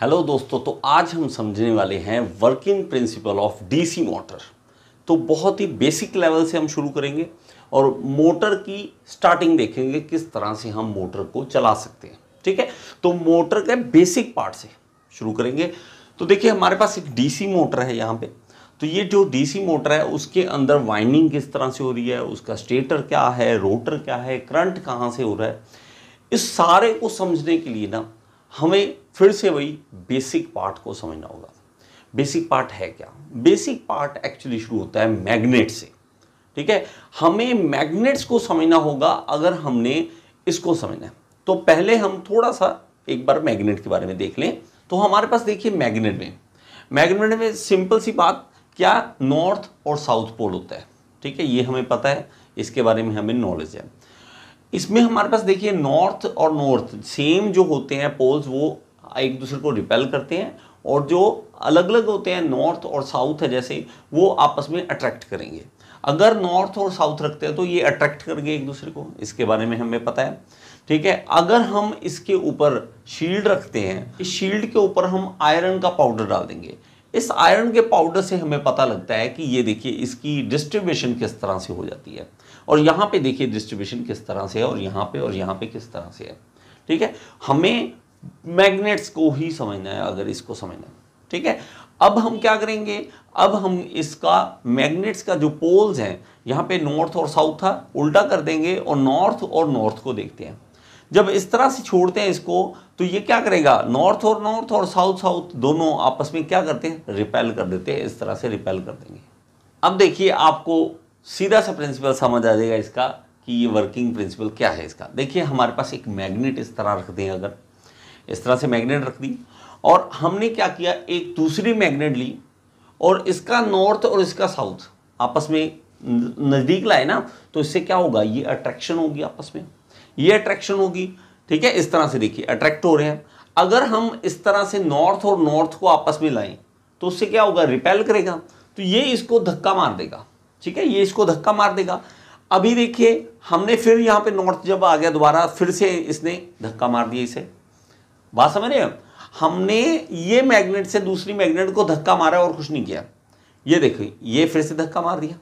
hello दोस्तों तो आज हम समझने वाले हैं working principle of DC motor तो बहुत ही बेसिक लेवल से हम शुरू करेंगे और मोटर की स्टार्टिंग देखेंगे किस तरह से हम मोटर को चला सकते हैं ठीक है तो मोटर के बेसिक पार्ट से शुरू करेंगे तो देखिए हमारे पास एक डीसी मोटर है यहाँ पे तो ये जो डीसी मोटर है उसके अंदर वाइंडिंग किस तरह से हो रही है उसका स्टेटर क्या है रोटर क्या है करंट कहाँ से हो रहा है इस सारे को समझने के लिए ना हमें फिर से वही बेसिक पार्ट को समझना होगा बेसिक पार्ट है क्या बेसिक पार्ट एक्चुअली शुरू होता है मैग्नेट से ठीक है हमें मैग्नेट्स को समझना होगा अगर हमने इसको समझना है तो पहले हम थोड़ा सा एक बार मैग्नेट के बारे में देख लें तो हमारे पास देखिए मैग्नेट में मैग्नेट में सिंपल सी बात क्या नॉर्थ और साउथ पोल होता है ठीक है ये हमें पता है इसके बारे में हमें नॉलेज है इसमें हमारे पास देखिए नॉर्थ और नॉर्थ सेम जो होते हैं पोल्स वो एक दूसरे को रिपेल करते हैं और जो अलग अलग होते हैं नॉर्थ और साउथ है जैसे वो आपस में अट्रैक्ट करेंगे अगर नॉर्थ और साउथ रखते हैं तो ये अट्रैक्ट करेंगे एक दूसरे को इसके बारे में हमें पता है ठीक है अगर हम इसके ऊपर शील्ड रखते हैं इस शील्ड के ऊपर हम आयरन का पाउडर डाल देंगे इस आयरन के पाउडर से हमें पता लगता है कि ये देखिए इसकी डिस्ट्रीब्यूशन किस तरह से हो जाती है और यहाँ पे देखिए डिस्ट्रीब्यूशन किस तरह से है और यहाँ पे और यहाँ पे किस तरह से है ठीक है हमें मैग्नेट्स को ही समझना है अगर इसको समझना है ठीक है अब हम क्या करेंगे अब हम इसका मैग्नेट्स का जो पोल्स हैं यहाँ पे नॉर्थ और साउथ था उल्टा कर देंगे और नॉर्थ और नॉर्थ को देखते हैं जब इस तरह से छोड़ते हैं इसको तो ये क्या करेगा नॉर्थ और नॉर्थ और साउथ साउथ दोनों आपस में क्या करते हैं रिपेल कर देते हैं इस तरह से रिपेल कर देंगे अब देखिए आपको सीधा सा प्रिंसिपल समझ आ जाएगा इसका कि ये वर्किंग प्रिंसिपल क्या है इसका देखिए हमारे पास एक मैग्नेट इस तरह रख दें अगर इस तरह से मैग्नेट रख दी और हमने क्या किया एक दूसरी मैग्नेट ली और इसका नॉर्थ और इसका साउथ आपस में नज़दीक लाए ना तो इससे क्या होगा ये अट्रैक्शन होगी आपस में ये अट्रैक्शन होगी ठीक है इस तरह से देखिए अट्रैक्ट हो रहे हैं अगर हम इस तरह से नॉर्थ और नॉर्थ को आपस में लाएं तो उससे क्या होगा रिपेल करेगा तो ये इसको धक्का मार देगा ठीक है ये इसको धक्का मार देगा अभी देखिए हमने फिर यहाँ पे नॉर्थ जब आ गया दोबारा फिर से इसने धक्का मार दिया इसे बात समझ रहे हैं हमने ये मैग्नेट से दूसरी मैग्नेट को धक्का मारा और कुछ नहीं किया ये देखो ये फिर से धक्का मार दिया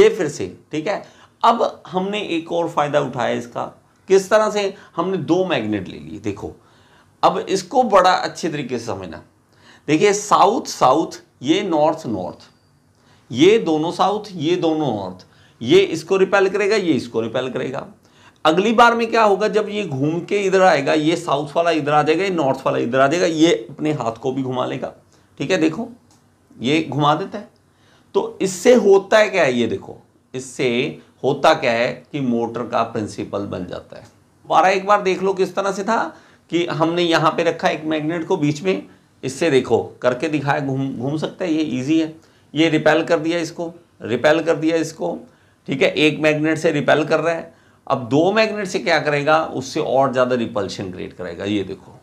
ये फिर से ठीक है अब हमने एक और फायदा उठाया इसका किस तरह से हमने दो मैग्नेट ले लिए देखो अब इसको बड़ा अच्छे तरीके से समझना देखिए साउथ साउथ ये नॉर्थ नॉर्थ ये दोनों साउथ ये दोनों नॉर्थ ये इसको रिपेल करेगा ये इसको रिपेल करेगा अगली बार में क्या होगा जब ये घूम के इधर आएगा ये साउथ वाला इधर आ जाएगा ये नॉर्थ वाला इधर आ जाएगा ये अपने हाथ को भी घुमा लेगा ठीक है देखो ये घुमा देता है तो इससे होता है क्या है ये देखो इससे होता क्या है कि मोटर का प्रिंसिपल बन जाता है दोबारा एक बार देख लो किस तरह से था कि हमने यहाँ पे रखा एक मैग्नेट को बीच में इससे देखो करके दिखाया घूम घूम सकता है ये इजी है ये रिपेल कर दिया इसको रिपेल कर दिया इसको ठीक है एक मैग्नेट से रिपेल कर रहा है अब दो मैग्नेट से क्या करेगा उससे और ज़्यादा रिपल्शन क्रिएट करेगा ये देखो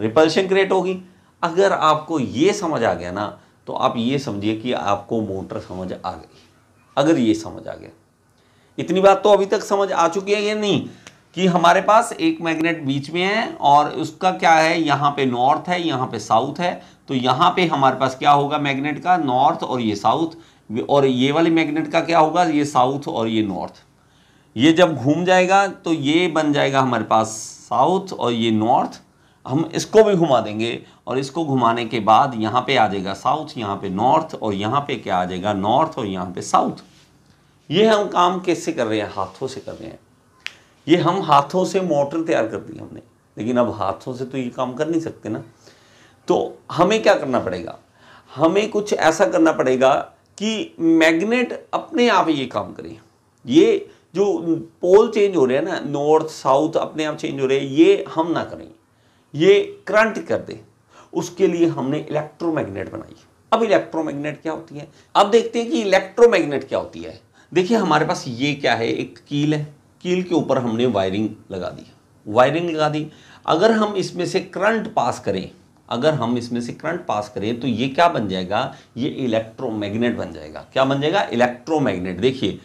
रिपल्शन क्रिएट होगी अगर आपको ये समझ आ गया ना तो आप ये समझिए कि आपको मोटर समझ आ गई अगर ये समझ आ गया इतनी बात तो अभी तक समझ आ चुकी है या नहीं कि हमारे पास एक मैग्नेट बीच में है और उसका क्या है यहाँ पे नॉर्थ है यहाँ पे साउथ है तो यहाँ पे हमारे पास क्या होगा मैग्नेट का नॉर्थ और ये साउथ और ये वाले मैग्नेट का क्या होगा ये साउथ और ये नॉर्थ ये जब घूम जाएगा तो ये बन जाएगा हमारे पास साउथ और ये नॉर्थ हम इसको भी घुमा देंगे और इसको घुमाने के बाद यहाँ पे आ जाएगा साउथ यहाँ पे नॉर्थ और यहाँ पे क्या आ जाएगा नॉर्थ और यहाँ पे साउथ ये हम काम कैसे कर रहे हैं हाथों से कर रहे हैं ये हम हाथों से मोटर तैयार कर दी हमने लेकिन अब हाथों से तो ये काम कर नहीं सकते ना तो हमें क्या करना पड़ेगा हमें कुछ ऐसा करना पड़ेगा कि मैग्नेट अपने आप ये काम करे ये जो पोल चेंज हो रहे हैं ना नॉर्थ साउथ अपने आप चेंज हो रहे हैं ये हम ना करें ये करंट कर दे उसके लिए हमने इलेक्ट्रोमैग्नेट बनाई अब इलेक्ट्रोमैग्नेट क्या होती है अब देखते हैं कि इलेक्ट्रोमैग्नेट क्या होती है देखिए हमारे पास ये क्या है एक कील है कील के ऊपर हमने वायरिंग लगा दी वायरिंग लगा दी अगर हम इसमें से करंट पास करें अगर हम इसमें से करंट पास करें तो ये क्या बन जाएगा ये इलेक्ट्रोमैग्नेट बन जाएगा क्या बन जाएगा इलेक्ट्रोमैग्नेट देखिए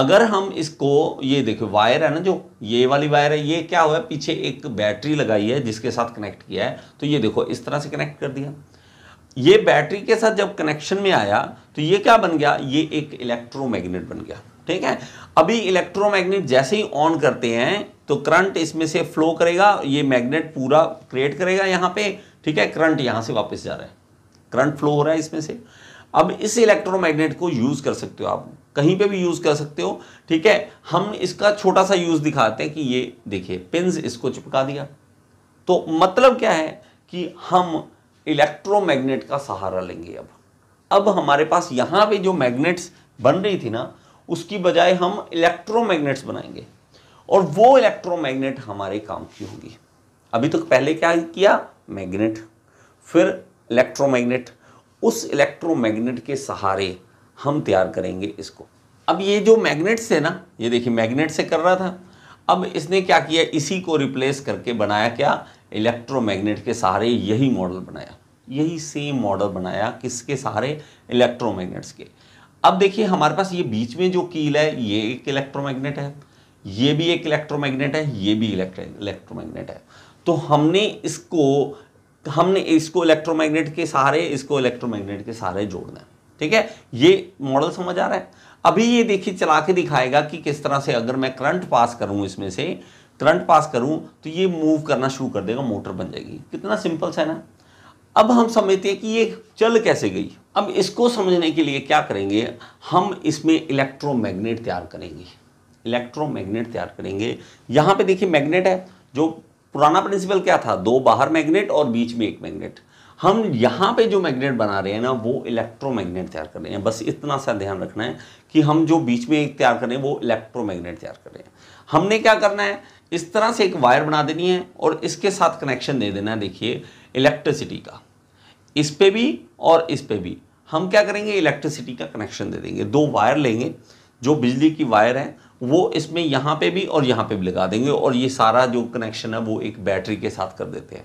अगर हम इसको ये देखो वायर है ना जो ये वाली वायर है ये क्या हुआ पीछे एक बैटरी लगाई है जिसके साथ कनेक्ट किया है तो ये देखो इस तरह से कनेक्ट कर दिया ये बैटरी के साथ जब कनेक्शन में आया तो ये क्या बन गया ये एक इलेक्ट्रोमैग्नेट बन गया ठीक है अभी इलेक्ट्रोमैग्नेट जैसे ही ऑन करते हैं तो करंट इसमें से फ्लो करेगा ये मैग्नेट पूरा क्रिएट करेगा यहां पे ठीक है करंट यहां से वापस जा रहा है करंट फ्लो हो रहा है इसमें से अब इस इलेक्ट्रोमैग्नेट को यूज़ कर सकते हो आप कहीं पे भी यूज़ कर सकते हो ठीक है हम इसका छोटा सा यूज़ दिखाते हैं कि ये देखिए पिंस इसको चिपका दिया तो मतलब क्या है कि हम इलेक्ट्रोमैग्नेट का सहारा लेंगे अब अब हमारे पास यहां पे जो मैग्नेट्स बन रही थी ना उसकी बजाय हम इलेक्ट्रोमैग्नेट्स बनाएंगे और वो इलेक्ट्रोमैग्नेट हमारे काम की होगी अभी तक तो पहले क्या किया मैग्नेट फिर इलेक्ट्रोमैग्नेट उस इलेक्ट्रोमैग्नेट के सहारे हम तैयार करेंगे इसको अब ये जो मैग्नेट्स है ना ये देखिए मैग्नेट से कर रहा था अब इसने क्या किया इसी को रिप्लेस करके बनाया क्या इलेक्ट्रोमैग्नेट के सहारे यही मॉडल बनाया यही सेम मॉडल बनाया किसके सहारे इलेक्ट्रोमैग्नेट्स के अब देखिए हमारे पास ये बीच में जो कील है ये एक इलेक्ट्रोमैग्नेट है ये भी एक इलेक्ट्रोमैग्नेट है ये भी इलेक्ट्रोमैग्नेट है तो हमने इसको हमने इसको इलेक्ट्रोमैग्नेट के सहारे इसको इलेक्ट्रोमैग्नेट के सहारे जोड़ना है ठीक है ये मॉडल समझ आ रहा है अभी ये देखिए चला के दिखाएगा कि किस तरह से अगर मैं करंट पास करूं इसमें से करंट पास करूं तो ये मूव करना शुरू कर देगा मोटर बन जाएगी कितना सिंपल सा है ना अब हम समझते हैं कि ये चल कैसे गई अब इसको समझने के लिए क्या करेंगे हम इसमें इलेक्ट्रोमैग्नेट तैयार करेंगे इलेक्ट्रोमैग्नेट तैयार करेंगे यहाँ पे देखिए मैग्नेट है जो पुराना प्रिंसिपल क्या था दो बाहर मैग्नेट और बीच में एक मैग्नेट हम यहाँ पे जो मैग्नेट बना रहे हैं ना वो इलेक्ट्रोमैग्नेट तैयार कर रहे हैं बस इतना सा ध्यान रखना है कि हम जो बीच में एक तैयार कर रहे हैं वो इलेक्ट्रोमैग्नेट तैयार कर रहे हैं हमने क्या करना है इस तरह से एक वायर बना देनी है और इसके साथ कनेक्शन दे देना है देखिए इलेक्ट्रिसिटी का इस पे भी और इस पे भी हम क्या करेंगे इलेक्ट्रिसिटी का कनेक्शन दे देंगे दो वायर लेंगे जो बिजली की वायर है वो इसमें यहाँ पे भी और यहाँ पे भी लगा देंगे और ये सारा जो कनेक्शन है वो एक बैटरी के साथ कर देते हैं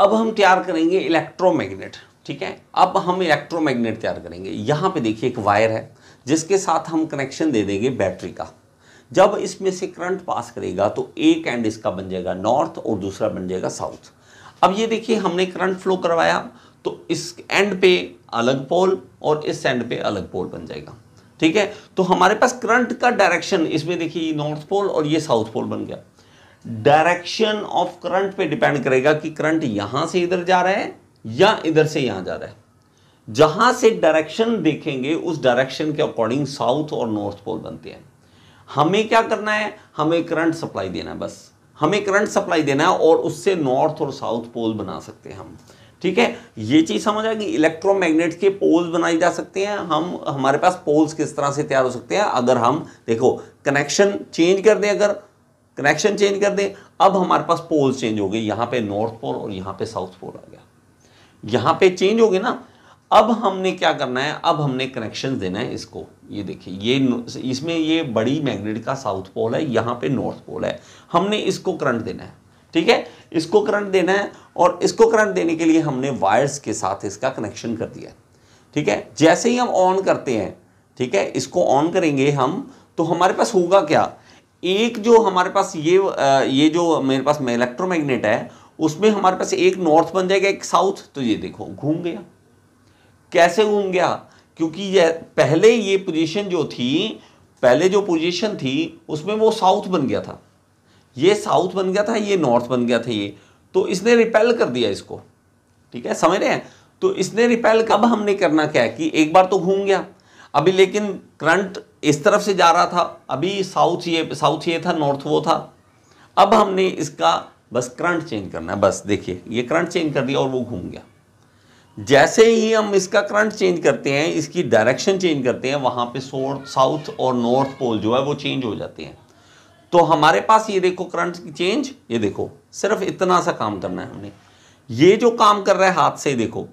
अब हम तैयार करेंगे इलेक्ट्रोमैग्नेट ठीक है अब हम इलेक्ट्रोमैग्नेट तैयार करेंगे यहाँ पे देखिए एक वायर है जिसके साथ हम कनेक्शन दे देंगे बैटरी का जब इसमें से करंट पास करेगा तो एक एंड इसका बन जाएगा नॉर्थ और दूसरा बन जाएगा साउथ अब ये देखिए हमने करंट फ्लो करवाया तो इस एंड पे अलग पोल और इस एंड पे अलग पोल बन जाएगा ठीक है तो हमारे पास करंट का डायरेक्शन इसमें देखिए नॉर्थ पोल और ये साउथ पोल बन गया डायरेक्शन ऑफ करंट पे डिपेंड करेगा कि करंट यहां से इधर जा रहा है या इधर से यहां जा रहा है जहां से डायरेक्शन देखेंगे उस डायरेक्शन के अकॉर्डिंग साउथ और नॉर्थ पोल बनते हैं हमें क्या करना है हमें करंट सप्लाई देना है बस हमें करंट सप्लाई देना है और उससे नॉर्थ और साउथ पोल बना सकते हैं हम ठीक है ये चीज समझ आएगी इलेक्ट्रोमैग्नेट्स के पोल्स बनाए जा सकते हैं हम हमारे पास पोल्स किस तरह से तैयार हो सकते हैं अगर हम देखो कनेक्शन चेंज कर दें अगर कनेक्शन चेंज कर दें अब हमारे पास पोल्स चेंज हो गए यहाँ पे नॉर्थ पोल और यहाँ पे साउथ पोल आ गया यहां पे चेंज हो गए ना अब हमने क्या करना है अब हमने कनेक्शन देना है इसको ये देखिए ये इसमें ये बड़ी मैग्नेट का साउथ पोल है यहाँ पे नॉर्थ पोल है हमने इसको करंट देना है ठीक है इसको करंट देना है और इसको करंट देने के लिए हमने वायर्स के साथ इसका कनेक्शन कर दिया ठीक है जैसे ही हम ऑन करते हैं ठीक है इसको ऑन करेंगे हम तो हमारे पास होगा क्या एक जो हमारे पास ये ये जो मेरे पास इलेक्ट्रोमैग्नेट है उसमें हमारे पास एक नॉर्थ बन जाएगा एक साउथ तो ये देखो घूम गया कैसे घूम गया क्योंकि ये पहले ये पोजीशन जो थी पहले जो पोजीशन थी उसमें वो साउथ बन गया था ये साउथ बन गया था ये नॉर्थ बन गया था ये तो इसने रिपेल कर दिया इसको ठीक है समझ रहे हैं तो इसने रिपेल कब हमने करना क्या है कि एक बार तो घूम गया अभी लेकिन करंट इस तरफ से जा रहा था अभी साउथ ये साउथ ये था नॉर्थ वो था अब हमने इसका बस करंट चेंज करना है बस देखिए ये करंट चेंज कर दिया और वो घूम गया जैसे ही हम इसका करंट चेंज करते हैं इसकी डायरेक्शन चेंज करते हैं वहाँ पे साउथ और नॉर्थ पोल जो है वो चेंज हो जाते हैं तो हमारे पास ये देखो करंट की चेंज ये देखो सिर्फ इतना सा काम करना है हमने ये जो काम कर रहा है हाथ से देखो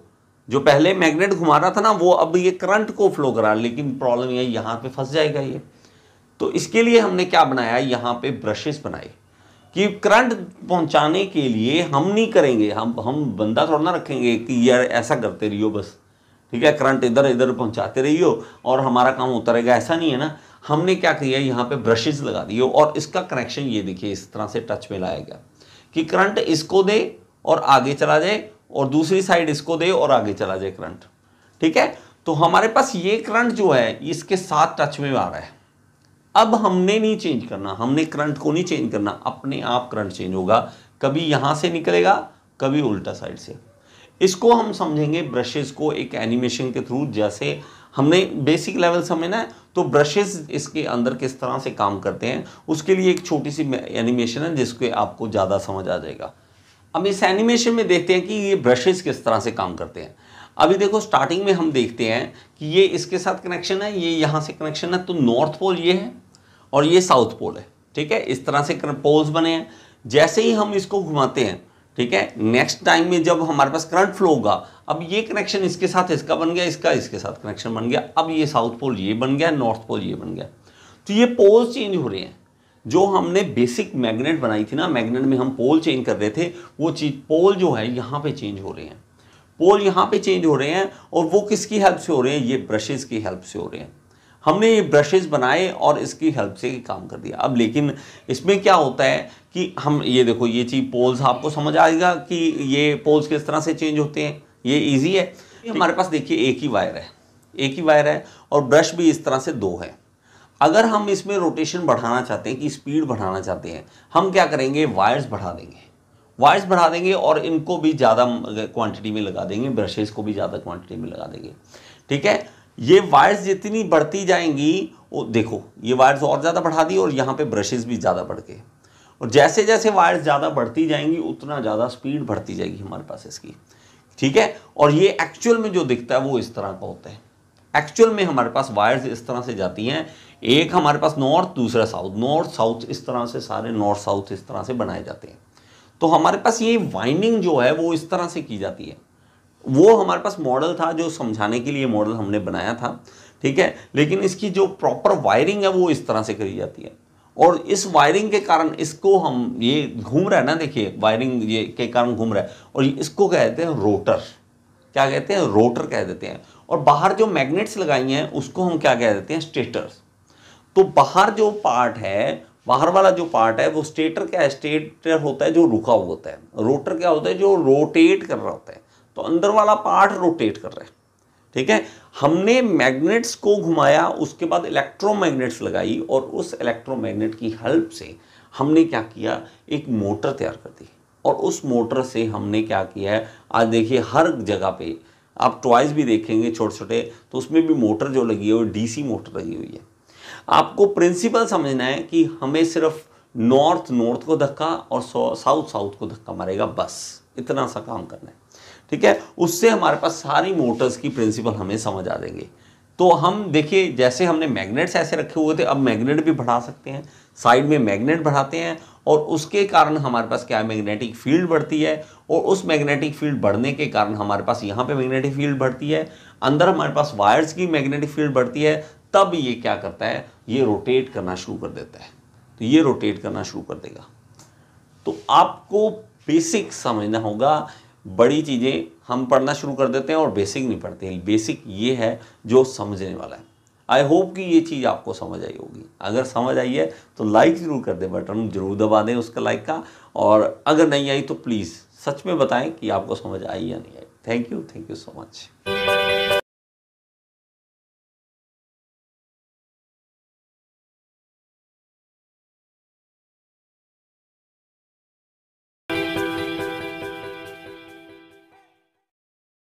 जो पहले मैग्नेट घुमा रहा था ना वो अब ये करंट को फ्लो करा लेकिन प्रॉब्लम ये यह यहाँ पे फंस जाएगा ये तो इसके लिए हमने क्या बनाया यहाँ पे ब्रशेस बनाए कि करंट पहुंचाने के लिए हम नहीं करेंगे हम हम बंदा थोड़ा ना रखेंगे कि यार ऐसा करते रहियो बस ठीक है करंट इधर इधर पहुंचाते रहियो और हमारा काम होता रहेगा ऐसा नहीं है ना हमने क्या किया यहाँ पे ब्रशेज लगा दिए और इसका कनेक्शन ये देखिए इस तरह से टच में लाया गया कि करंट इसको दे और आगे चला जाए और दूसरी साइड इसको दे और आगे चला जाए करंट ठीक है तो हमारे पास ये करंट जो है इसके साथ टच में आ रहा है अब हमने नहीं चेंज करना हमने करंट को नहीं चेंज करना अपने आप करंट चेंज होगा कभी यहां से निकलेगा कभी उल्टा साइड से इसको हम समझेंगे ब्रशेस को एक एनिमेशन के थ्रू जैसे हमने बेसिक लेवल समझना है तो ब्रशेस इसके अंदर किस तरह से काम करते हैं उसके लिए एक छोटी सी एनिमेशन है जिसके आपको ज़्यादा समझ आ जाएगा अब इस एनिमेशन में देखते हैं कि ये ब्रशेस किस तरह से काम करते हैं अभी देखो स्टार्टिंग में हम देखते हैं कि ये इसके साथ कनेक्शन है ये यहाँ से कनेक्शन है तो नॉर्थ पोल ये है और ये साउथ पोल है ठीक है इस तरह से पोल्स बने हैं जैसे ही हम इसको घुमाते हैं ठीक है नेक्स्ट टाइम में जब हमारे पास करंट फ्लो होगा अब ये कनेक्शन इसके साथ इसका बन गया इसका इसके साथ कनेक्शन बन गया अब ये साउथ पोल ये बन गया नॉर्थ पोल ये बन गया तो ये पोल चेंज हो रहे हैं जो हमने बेसिक मैग्नेट बनाई थी ना मैग्नेट में हम पोल चेंज कर रहे थे वो चीज़ पोल जो है यहाँ पे चेंज हो रहे हैं पोल यहाँ पे चेंज हो रहे हैं और वो किसकी हेल्प से हो रहे हैं ये ब्रशेज़ की हेल्प से हो रहे हैं हमने ये ब्रशेज बनाए और इसकी हेल्प से ही काम कर दिया अब लेकिन इसमें क्या होता है कि हम ये देखो ये चीज़ पोल्स आपको समझ आएगा कि ये पोल्स किस तरह से चेंज होते हैं ये ईजी है हमारे पास देखिए एक ही वायर है एक ही वायर है और ब्रश भी इस तरह से दो है अगर हम इसमें रोटेशन बढ़ाना चाहते हैं कि स्पीड बढ़ाना चाहते हैं हम क्या करेंगे वायर्स बढ़ा देंगे वायर्स बढ़ा देंगे और इनको भी ज़्यादा क्वांटिटी में लगा देंगे ब्रशेज़ को भी ज़्यादा क्वांटिटी में लगा देंगे ठीक है ये वायर्स जितनी बढ़ती जाएंगी वो देखो ये वायर्स और ज़्यादा बढ़ा दी और यहाँ पे ब्रशेस भी ज़्यादा बढ़ गए और जैसे जैसे वायर्स ज़्यादा बढ़ती जाएंगी उतना ज़्यादा स्पीड बढ़ती जाएगी हमारे पास इसकी ठीक है और ये एक्चुअल में जो दिखता है वो इस तरह का होता है एक्चुअल में हमारे पास वायर्स इस तरह से जाती हैं एक हमारे पास नॉर्थ दूसरा साउथ नॉर्थ साउथ इस तरह से सारे नॉर्थ साउथ इस तरह से बनाए जाते हैं तो हमारे पास ये वाइंडिंग जो है वो इस तरह से की जाती है वो हमारे पास मॉडल था जो समझाने के लिए मॉडल हमने बनाया था ठीक है लेकिन इसकी जो प्रॉपर वायरिंग है वो इस तरह से करी जाती है और इस वायरिंग के कारण इसको हम ये घूम रहा है ना देखिए वायरिंग ये के कारण घूम रहा है और इसको कहते हैं रोटर क्या कहते हैं रोटर कह देते हैं और बाहर जो मैग्नेट्स लगाई हैं उसको हम क्या कह देते हैं स्टेटर तो बाहर जो पार्ट है बाहर वाला जो पार्ट है वो स्टेटर क्या है स्टेटर होता है जो रुका हुआ होता है रोटर क्या होता है जो रोटेट कर रहा होता है तो अंदर वाला पार्ट रोटेट कर रहा है ठीक है हमने मैग्नेट्स को घुमाया उसके बाद इलेक्ट्रोमैग्नेट्स लगाई और उस इलेक्ट्रोमैग्नेट की हेल्प से हमने क्या किया एक मोटर तैयार कर दी और उस मोटर से हमने क्या किया है आज देखिए हर जगह पे आप टॉयज भी देखेंगे छोटे छोटे तो उसमें भी मोटर जो लगी है वो डीसी मोटर लगी हुई है आपको प्रिंसिपल समझना है कि हमें सिर्फ नॉर्थ नॉर्थ को धक्का और साउथ साउथ को धक्का मारेगा बस इतना सा काम करना है ठीक है उससे हमारे पास सारी मोटर्स की प्रिंसिपल हमें समझ आ जाएंगे तो हम देखिए जैसे हमने मैग्नेट्स ऐसे रखे हुए थे अब मैग्नेट भी बढ़ा सकते हैं साइड में मैग्नेट बढ़ाते हैं और उसके कारण हमारे पास क्या मैग्नेटिक फील्ड बढ़ती है और उस मैग्नेटिक फील्ड बढ़ने के कारण हमारे पास यहाँ पे मैग्नेटिक फील्ड बढ़ती है अंदर हमारे पास वायर्स की मैग्नेटिक फील्ड बढ़ती है तब ये क्या करता है ये रोटेट करना शुरू कर देता है तो ये रोटेट करना शुरू कर देगा तो आपको बेसिक समझना होगा बड़ी चीज़ें हम पढ़ना शुरू कर देते हैं और बेसिक नहीं पढ़ते हैं बेसिक ये है जो समझने वाला है आई होप कि ये चीज़ आपको समझ आई होगी अगर समझ आई है तो लाइक ज़रूर कर दें बटन जरूर दबा दें उसका लाइक का और अगर नहीं आई तो प्लीज़ सच में बताएं कि आपको समझ आई या नहीं आई thank you thank you so much